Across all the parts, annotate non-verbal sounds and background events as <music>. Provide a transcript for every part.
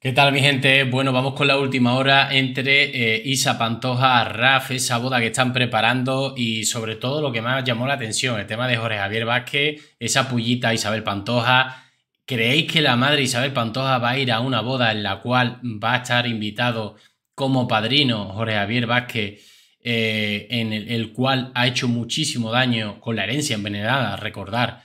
¿Qué tal, mi gente? Bueno, vamos con la última hora entre eh, Isa Pantoja, Raf, esa boda que están preparando y sobre todo lo que más llamó la atención, el tema de Jorge Javier Vázquez, esa pullita Isabel Pantoja. ¿Creéis que la madre Isabel Pantoja va a ir a una boda en la cual va a estar invitado como padrino Jorge Javier Vázquez, eh, en el, el cual ha hecho muchísimo daño con la herencia envenenada, recordar?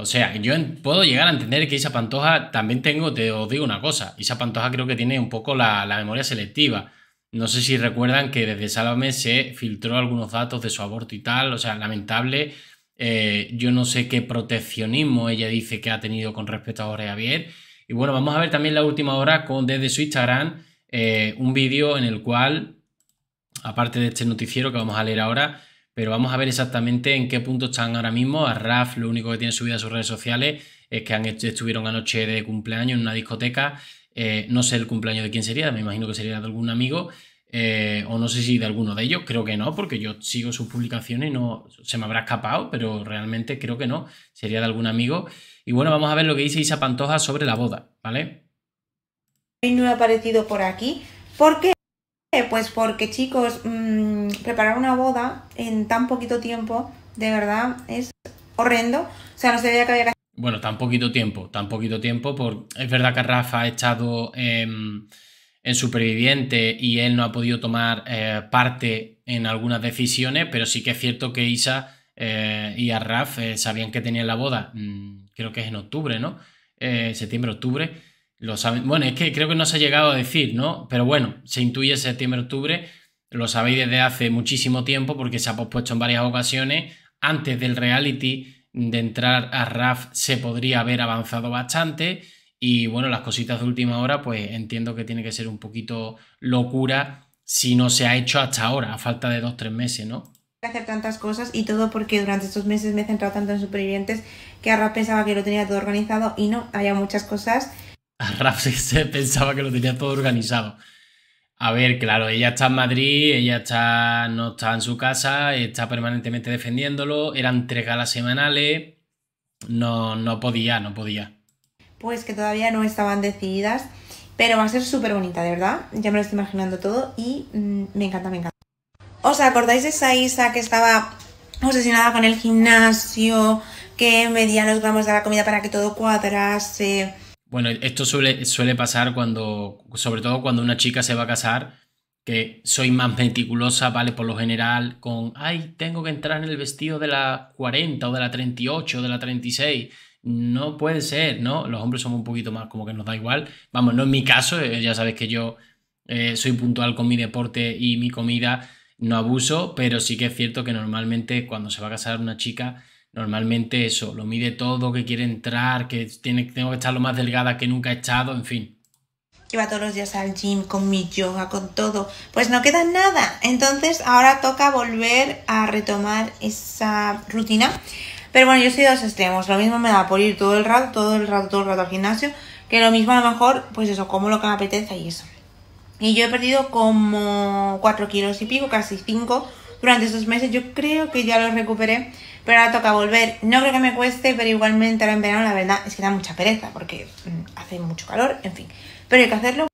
O sea, yo puedo llegar a entender que Isa Pantoja también tengo, te os digo una cosa, Isa Pantoja creo que tiene un poco la, memoria selectiva. No sé si recuerdan que desde Sálvame se filtró algunos datos de su aborto y tal, o sea, lamentable. Eh, yo no sé qué proteccionismo ella dice que ha tenido con respecto a Jorge Javier. Y bueno, vamos a ver también la última hora con desde su Instagram eh, un vídeo en el cual, aparte de este noticiero que vamos a leer ahora, pero vamos a ver exactamente en qué punto están ahora mismo. A Raf lo único que tiene subida a sus redes sociales es que han, estuvieron anoche de cumpleaños en una discoteca. Eh, no sé el cumpleaños de quién sería, me imagino que sería de algún amigo. Eh, o no sé si de alguno de ellos, creo que no, porque yo sigo sus publicaciones y no se me habrá escapado, pero realmente creo que no, sería de algún amigo. Y bueno, vamos a ver lo que dice Isa Pantoja sobre la boda, ¿vale? No ha aparecido por aquí qué? Eh, pues porque chicos, mm, preparar una boda en tan poquito tiempo, de verdad, es horrendo. O sea, no se veía que había Bueno, tan poquito tiempo, tan poquito tiempo. Por... Es verdad que Rafa ha estado em, en Superviviente y él no ha podido tomar eh, parte en algunas decisiones, pero sí que es cierto que Isa eh, y a Raf sabían que tenían la boda, mm, creo que es en octubre, ¿no? septiembre, octubre. Bueno, es que creo que no se ha llegado a decir, ¿no? Pero bueno, se intuye septiembre-octubre. Lo sabéis desde hace muchísimo tiempo porque se ha pospuesto en varias ocasiones. Antes del reality de entrar a RAF se podría haber avanzado bastante. Y bueno, las cositas de última hora, pues entiendo que tiene que ser un poquito locura si no se ha hecho hasta ahora, a falta de dos, tres meses, ¿no? hacer tantas cosas y todo porque durante estos meses me he centrado tanto en supervivientes que RAF pensaba que lo tenía todo organizado y no, había muchas cosas <laughs> a se pensaba que lo tenía todo organizado. A ver, claro, ella está en Madrid, ella está, no está en su casa, está permanentemente defendiéndolo, eran tres galas semanales, no, no podía, no podía. Pues que todavía no estaban decididas, pero va a ser súper bonita, de verdad, ya me lo estoy imaginando todo y mm, me encanta, me encanta. ¿Os acordáis de esa Isa que estaba obsesionada con el gimnasio, que medía los gramos de la comida para que todo cuadrase? Bueno, esto suele, pasar cuando, sobre todo cuando una chica se va a casar, que soy más meticulosa, ¿vale? Por lo general, con, ay, tengo que entrar en el vestido de la 40 o de la 38 o de la 36. No puede ser, ¿no? Los hombres somos un poquito más como que nos da igual. Vamos, no es mi caso, eh, ya sabes que yo eh, soy puntual con mi deporte y mi comida, no abuso, pero sí que es cierto que normalmente cuando se va a casar una chica Normalmente eso, lo mide todo, que quiere entrar, que tiene, tengo que estar lo más delgada que nunca he estado, en fin. Iba todos los días al gym, con mi yoga, con todo. Pues no queda nada. Entonces ahora toca volver a retomar esa rutina. Pero bueno, yo soy de dos extremos. Lo mismo me da por ir todo el rato, todo el rato, todo el rato al gimnasio. Que lo mismo a lo mejor, pues eso, como lo que me apetece y eso. Y yo he perdido como 4 kilos y pico, casi 5 durante esos meses. Yo creo que ya los recuperé. Pero ahora toca volver. No creo que me cueste, pero igualmente ahora en verano la verdad es que da mucha pereza porque mm, hace mucho calor, en fin. Pero hay que hacerlo.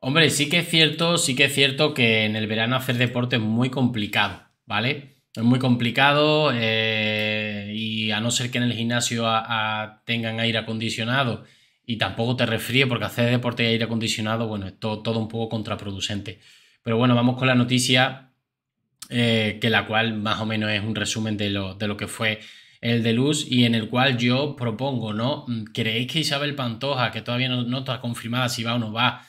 Hombre, sí que es cierto, sí que es cierto que en el verano hacer deporte es muy complicado, ¿vale? Es muy complicado eh, y a no ser que en el gimnasio tengan aire acondicionado y tampoco te resfríe porque hacer deporte y aire acondicionado, bueno, es todo, todo un poco contraproducente. Pero bueno, vamos con la noticia eh, que la cual más o menos es un resumen de lo, de lo que fue el de Luz y en el cual yo propongo, ¿no? Mm, ¿Creéis que Isabel Pantoja, que todavía no, está confirmada si va o no va,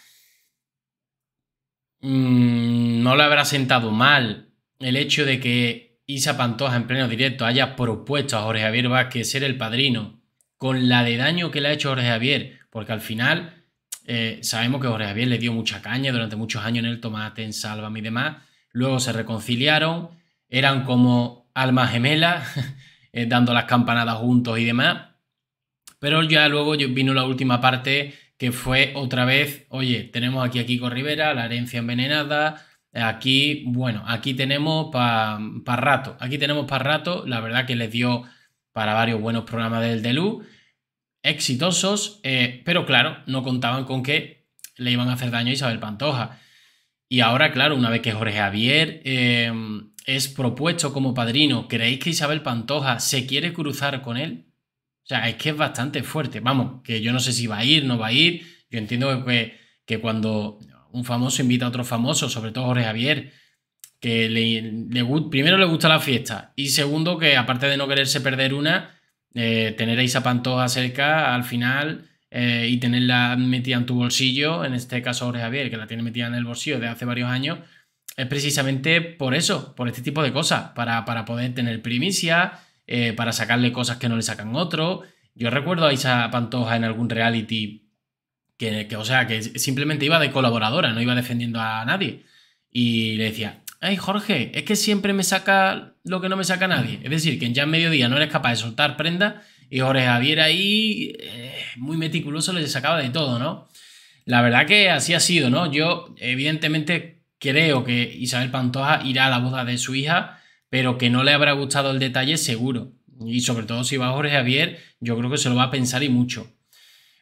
mm, no le habrá sentado mal el hecho de que Isa Pantoja en pleno directo haya propuesto a Jorge Javier Vázquez ser el padrino con la de daño que le ha hecho Jorge Javier? Porque al final eh, sabemos que Jorge Javier le dio mucha caña durante muchos años en el tomate, en Salva y demás luego se reconciliaron, eran como almas gemelas, <laughs> eh, dando las campanadas juntos y demás. Pero ya luego vino la última parte que fue otra vez, oye, tenemos aquí a Kiko Rivera, la herencia envenenada, aquí, bueno, aquí tenemos para rato, aquí tenemos para rato, la verdad que les dio para varios buenos programas del Delu, exitosos, eh, pero claro, no contaban con que le iban a hacer daño a Isabel Pantoja. Y ahora, claro, una vez que Jorge Javier em, es propuesto como padrino, ¿creéis que Isabel Pantoja se quiere cruzar con él? O sea, es que es bastante fuerte. Vamos, que yo no sé si va a ir, no va a ir. Yo entiendo que, pues, que cuando un famoso invita a otro famoso, sobre todo Jorge Javier, que le, primero le gusta la fiesta y segundo que aparte de no quererse perder una, eh, tener a Isabel Pantoja cerca al final eh, y tenerla metida en tu bolsillo, en este caso Jorge Javier, que la tiene metida en el bolsillo de hace varios años, es precisamente por eso, por este tipo de cosas, para, poder tener primicia, eh, para sacarle cosas que no le sacan otro Yo recuerdo a Isa Pantoja en algún reality que, o sea, que simplemente iba de colaboradora, no iba defendiendo a nadie. Y le decía, ay Jorge, es que siempre me saca lo que no me saca nadie. Es decir, que ya en mediodía no eres capaz de soltar prenda y Jorge Javier ahí, eh, muy meticuloso, le sacaba de todo, ¿no? La verdad que así ha sido, ¿no? Yo evidentemente creo que Isabel Pantoja irá a la boda de su hija, pero que no le habrá gustado el detalle seguro. Y sobre todo si va Jorge Javier, yo creo que se lo va a pensar y mucho.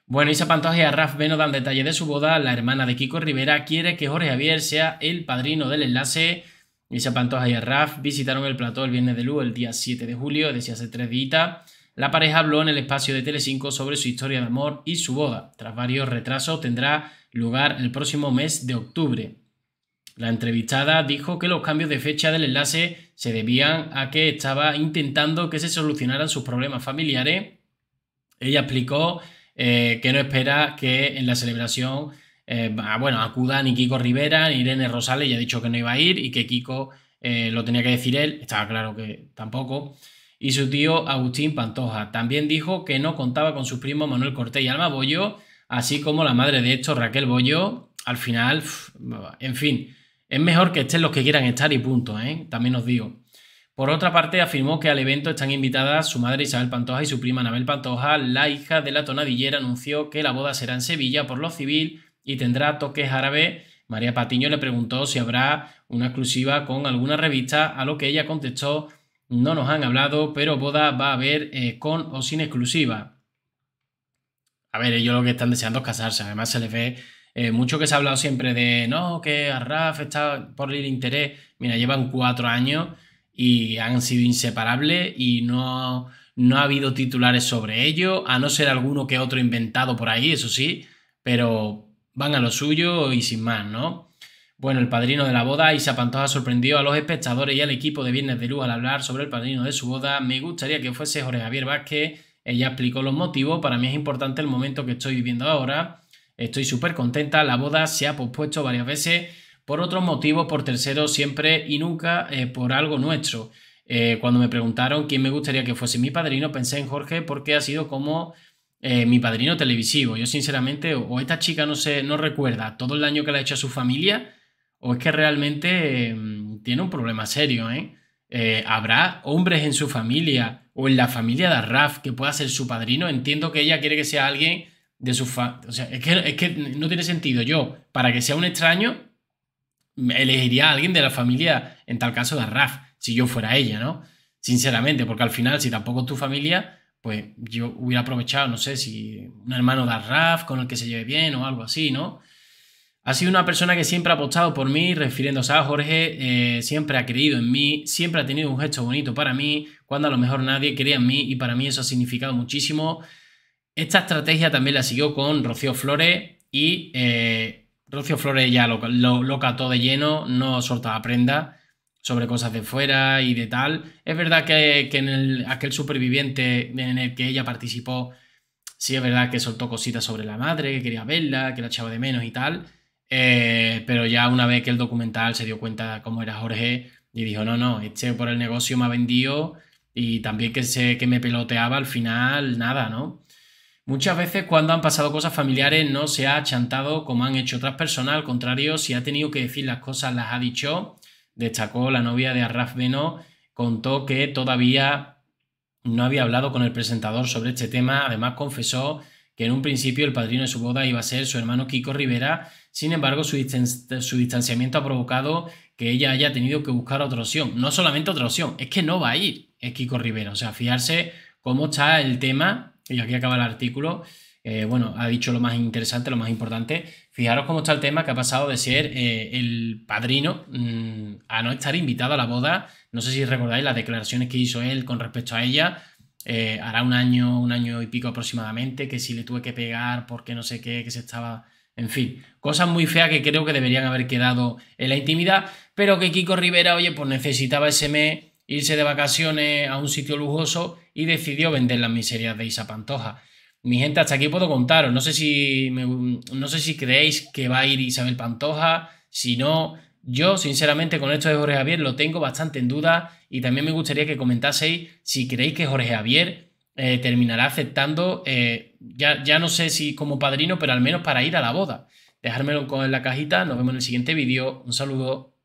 Bueno, Isa Pantoja y a Raf Beno dan detalle de su boda. La hermana de Kiko Rivera quiere que Jorge Javier sea el padrino del enlace. Isa Pantoja y a Raf visitaron el plató el viernes de luz, el día 7 de julio, decía hace tres días la pareja habló en el espacio de Telecinco sobre su historia de amor y su boda. Tras varios retrasos tendrá lugar el próximo mes de octubre. La entrevistada dijo que los cambios de fecha del enlace se debían a que estaba intentando que se solucionaran sus problemas familiares. Ella explicó eh, que no espera que en la celebración eh, bueno, acuda ni Kiko Rivera ni Irene Rosales, ya ha dicho que no iba a ir y que Kiko eh, lo tenía que decir él, estaba claro que tampoco y su tío Agustín Pantoja. También dijo que no contaba con su primo Manuel Cortés y Alma Bollo, así como la madre de estos, Raquel Bollo. Al final, en fin, es mejor que estén los que quieran estar y punto, ¿eh? también os digo. Por otra parte, afirmó que al evento están invitadas su madre Isabel Pantoja y su prima Anabel Pantoja. La hija de la tonadillera anunció que la boda será en Sevilla por lo civil y tendrá toques árabes. María Patiño le preguntó si habrá una exclusiva con alguna revista, a lo que ella contestó no nos han hablado, pero Boda va a haber eh, con o sin exclusiva. A ver, ellos lo que están deseando es casarse. Además, se les ve eh, mucho que se ha hablado siempre de no, que Raf está por el interés. Mira, llevan cuatro años y han sido inseparables y no, no ha habido titulares sobre ello, a no ser alguno que otro inventado por ahí, eso sí, pero van a lo suyo y sin más, ¿no? Bueno, el padrino de la boda, Isa Pantoja, sorprendió a los espectadores y al equipo de Viernes de Luz al hablar sobre el padrino de su boda. Me gustaría que fuese Jorge Javier Vázquez. Ella explicó los motivos. Para mí es importante el momento que estoy viviendo ahora. Estoy súper contenta. La boda se ha pospuesto varias veces por otros motivos, por terceros, siempre y nunca eh, por algo nuestro. Eh, cuando me preguntaron quién me gustaría que fuese mi padrino, pensé en Jorge porque ha sido como eh, mi padrino televisivo. Yo sinceramente, o, esta chica no, sé, no recuerda todo el daño que le ha hecho a su familia, o es que realmente em, tiene un problema serio, ¿eh? ¿eh? Habrá hombres en su familia o en la familia de Arraf que pueda ser su padrino. Entiendo que ella quiere que sea alguien de su familia. O sea, es que, es que no tiene sentido. Yo, para que sea un extraño, elegiría a alguien de la familia, en tal caso de Arraf, si yo fuera ella, ¿no? Sinceramente, porque al final, si tampoco es tu familia, pues yo hubiera aprovechado, no sé, si un hermano de Arraf con el que se lleve bien o algo así, ¿no? Ha sido una persona que siempre ha apostado por mí, refiriéndose a Jorge, eh, siempre ha creído en mí, siempre ha tenido un gesto bonito para mí, cuando a lo mejor nadie creía en mí y para mí eso ha significado muchísimo. Esta estrategia también la siguió con Rocío Flores y eh, Rocío Flores ya lo, lo, lo, cató de lleno, no soltaba prenda sobre cosas de fuera y de tal. Es verdad que, que en aquel superviviente en el que ella participó, sí es verdad que soltó cositas sobre la madre, que quería verla, que la echaba de menos y tal. Eh, pero ya una vez que el documental se dio cuenta cómo era Jorge y dijo, no, no, este por el negocio me ha vendido y también que sé que me peloteaba, al final nada, ¿no? Muchas veces cuando han pasado cosas familiares no se ha chantado como han hecho otras personas, al contrario, si ha tenido que decir las cosas las ha dicho, destacó la novia de Arraf Beno, contó que todavía no había hablado con el presentador sobre este tema, además confesó que en un principio el padrino de su boda iba a ser su hermano Kiko Rivera, sin embargo, su, distanciamiento ha provocado que ella haya tenido que buscar otra opción. No solamente otra opción, es que no va a ir, es Kiko Rivera. O sea, fiarse cómo está el tema, y aquí acaba el artículo, eh, bueno, ha dicho lo más interesante, lo más importante. Fijaros cómo está el tema que ha pasado de ser eh, el padrino mm, a no estar invitado a la boda. No sé si recordáis las declaraciones que hizo él con respecto a ella. Eh, hará un año, un año y pico aproximadamente, que si le tuve que pegar porque no sé qué, que se estaba en fin, cosas muy feas que creo que deberían haber quedado en la intimidad, pero que Kiko Rivera, oye, pues necesitaba ese mes irse de vacaciones a un sitio lujoso y decidió vender las miserias de Isa Pantoja. Mi gente, hasta aquí puedo contaros. No sé si, no sé si creéis que va a ir Isabel Pantoja, si no, yo, sinceramente, con esto de Jorge Javier lo tengo bastante en duda y también me gustaría que comentaseis si creéis que Jorge Javier eh, terminará aceptando, eh, ya, ya no sé si como padrino, pero al menos para ir a la boda. Dejármelo en la cajita, nos vemos en el siguiente vídeo, un saludo.